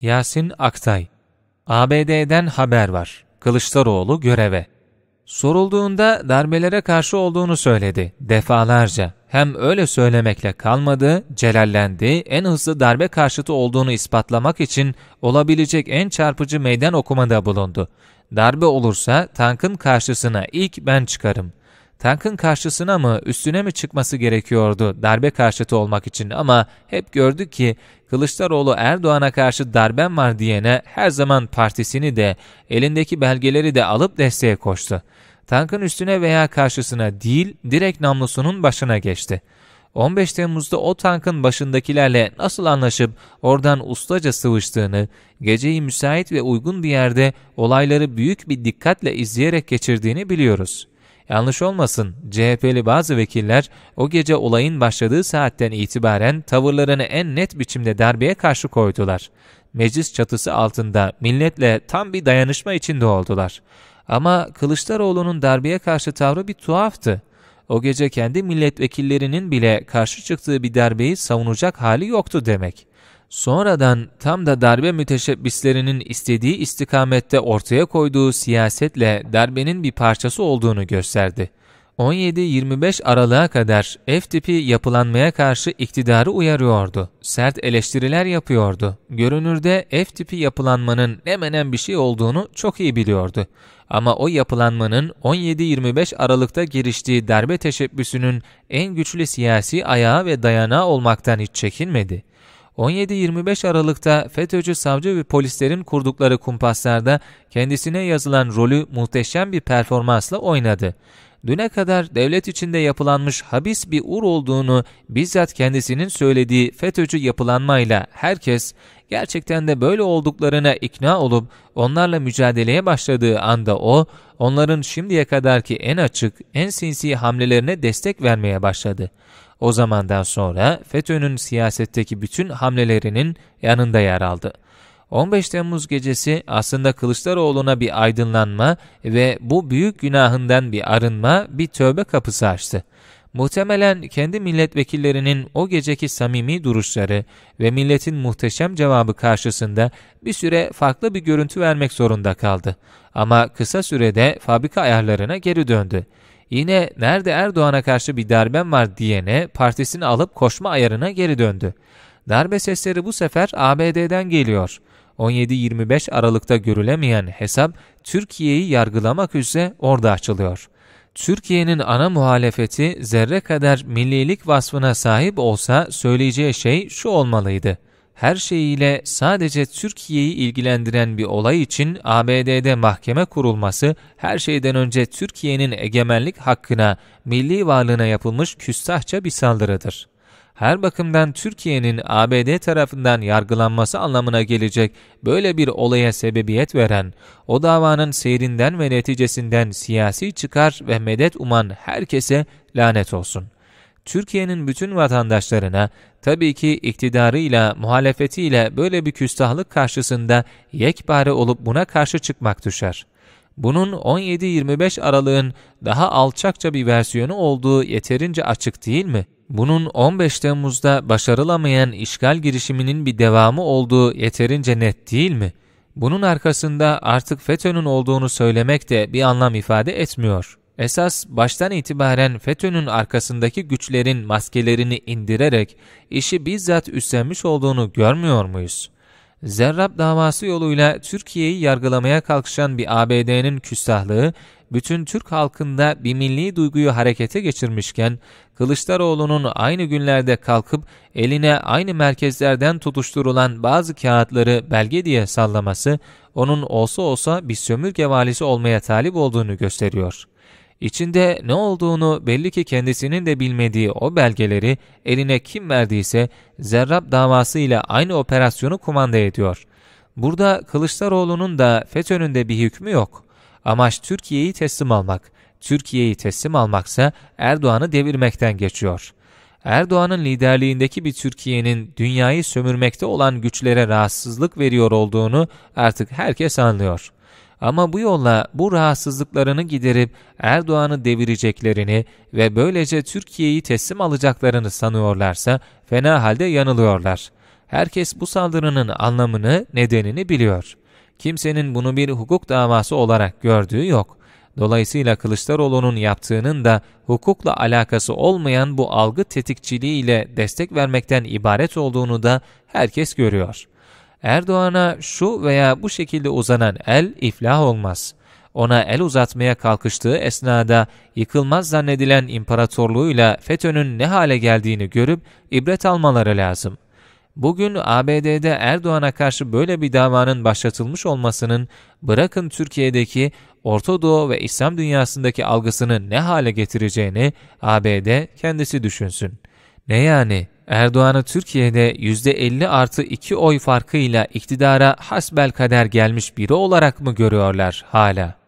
Yasin Aktay ABD'den haber var. Kılıçdaroğlu göreve. Sorulduğunda darbelere karşı olduğunu söyledi defalarca. Hem öyle söylemekle kalmadı, celallendi, en hızlı darbe karşıtı olduğunu ispatlamak için olabilecek en çarpıcı meydan okumada bulundu. Darbe olursa tankın karşısına ilk ben çıkarım. Tankın karşısına mı, üstüne mi çıkması gerekiyordu darbe karşıtı olmak için ama hep gördü ki Kılıçdaroğlu Erdoğan'a karşı darben var diyene her zaman partisini de, elindeki belgeleri de alıp desteğe koştu. Tankın üstüne veya karşısına değil, direkt namlusunun başına geçti. 15 Temmuz'da o tankın başındakilerle nasıl anlaşıp oradan ustaca sıvıştığını, geceyi müsait ve uygun bir yerde olayları büyük bir dikkatle izleyerek geçirdiğini biliyoruz. Yanlış olmasın, CHP'li bazı vekiller o gece olayın başladığı saatten itibaren tavırlarını en net biçimde darbeye karşı koydular. Meclis çatısı altında milletle tam bir dayanışma içinde oldular. Ama Kılıçdaroğlu'nun darbeye karşı tavrı bir tuhaftı. O gece kendi milletvekillerinin bile karşı çıktığı bir darbeyi savunacak hali yoktu demek sonradan tam da darbe müteşebbislerinin istediği istikamette ortaya koyduğu siyasetle darbenin bir parçası olduğunu gösterdi. 17-25 aralığa kadar F tipi yapılanmaya karşı iktidarı uyarıyordu. Sert eleştiriler yapıyordu. Görünürde F tipi yapılanmanın ne menen bir şey olduğunu çok iyi biliyordu. Ama o yapılanmanın 17-25 Aralık'ta giriştiği darbe teşebbüsünün en güçlü siyasi ayağı ve dayanağı olmaktan hiç çekinmedi. 17-25 Aralık'ta FETÖ'cü savcı ve polislerin kurdukları kumpaslarda kendisine yazılan rolü muhteşem bir performansla oynadı. Düne kadar devlet içinde yapılanmış habis bir ur olduğunu bizzat kendisinin söylediği FETÖ'cü yapılanmayla herkes gerçekten de böyle olduklarına ikna olup onlarla mücadeleye başladığı anda o, onların şimdiye kadarki en açık, en sinsi hamlelerine destek vermeye başladı. O zamandan sonra FETÖ'nün siyasetteki bütün hamlelerinin yanında yer aldı. 15 Temmuz gecesi aslında Kılıçdaroğlu'na bir aydınlanma ve bu büyük günahından bir arınma, bir tövbe kapısı açtı. Muhtemelen kendi milletvekillerinin o geceki samimi duruşları ve milletin muhteşem cevabı karşısında bir süre farklı bir görüntü vermek zorunda kaldı. Ama kısa sürede fabrika ayarlarına geri döndü. Yine nerede Erdoğan'a karşı bir darben var diyene partisini alıp koşma ayarına geri döndü. Darbe sesleri bu sefer ABD'den geliyor. 17-25 Aralık'ta görülemeyen hesap Türkiye'yi yargılamak üzere orada açılıyor. Türkiye'nin ana muhalefeti zerre kadar millilik vasfına sahip olsa söyleyeceği şey şu olmalıydı her şeyiyle sadece Türkiye'yi ilgilendiren bir olay için ABD'de mahkeme kurulması her şeyden önce Türkiye'nin egemenlik hakkına, milli varlığına yapılmış küstahça bir saldırıdır. Her bakımdan Türkiye'nin ABD tarafından yargılanması anlamına gelecek böyle bir olaya sebebiyet veren, o davanın seyrinden ve neticesinden siyasi çıkar ve medet uman herkese lanet olsun.'' Türkiye'nin bütün vatandaşlarına tabii ki iktidarıyla, muhalefetiyle böyle bir küstahlık karşısında yekpare olup buna karşı çıkmak düşer. Bunun 17-25 Aralık'ın daha alçakça bir versiyonu olduğu yeterince açık değil mi? Bunun 15 Temmuz'da başarılamayan işgal girişiminin bir devamı olduğu yeterince net değil mi? Bunun arkasında artık FETÖ'nün olduğunu söylemek de bir anlam ifade etmiyor. Esas baştan itibaren FETÖ'nün arkasındaki güçlerin maskelerini indirerek işi bizzat üstlenmiş olduğunu görmüyor muyuz? Zerrab davası yoluyla Türkiye'yi yargılamaya kalkışan bir ABD'nin küstahlığı, bütün Türk halkında bir milli duyguyu harekete geçirmişken, Kılıçdaroğlu'nun aynı günlerde kalkıp eline aynı merkezlerden tutuşturulan bazı kağıtları belge diye sallaması, onun olsa olsa bir sömürge valisi olmaya talip olduğunu gösteriyor.'' İçinde ne olduğunu belli ki kendisinin de bilmediği o belgeleri eline kim verdiyse Zerrab davası ile aynı operasyonu kumanda ediyor. Burada Kılıçdaroğlu'nun da FETÖ'nün bir hükmü yok. Amaç Türkiye'yi teslim almak. Türkiye'yi teslim almaksa Erdoğan'ı devirmekten geçiyor.'' Erdoğan'ın liderliğindeki bir Türkiye'nin dünyayı sömürmekte olan güçlere rahatsızlık veriyor olduğunu artık herkes anlıyor. Ama bu yolla bu rahatsızlıklarını giderip Erdoğan'ı devireceklerini ve böylece Türkiye'yi teslim alacaklarını sanıyorlarsa fena halde yanılıyorlar. Herkes bu saldırının anlamını, nedenini biliyor. Kimsenin bunu bir hukuk davası olarak gördüğü yok. Dolayısıyla Kılıçdaroğlu'nun yaptığının da hukukla alakası olmayan bu algı tetikçiliği ile destek vermekten ibaret olduğunu da herkes görüyor.'' Erdoğan'a şu veya bu şekilde uzanan el iflah olmaz. Ona el uzatmaya kalkıştığı esnada yıkılmaz zannedilen imparatorluğuyla FETÖ'nün ne hale geldiğini görüp ibret almaları lazım. Bugün ABD'de Erdoğan'a karşı böyle bir davanın başlatılmış olmasının bırakın Türkiye'deki Orta Doğu ve İslam dünyasındaki algısını ne hale getireceğini ABD kendisi düşünsün. Ne yani? Erdoğan'ı Türkiye'de %50 artı 2 oy farkıyla iktidara hasbel kader gelmiş biri olarak mı görüyorlar hala?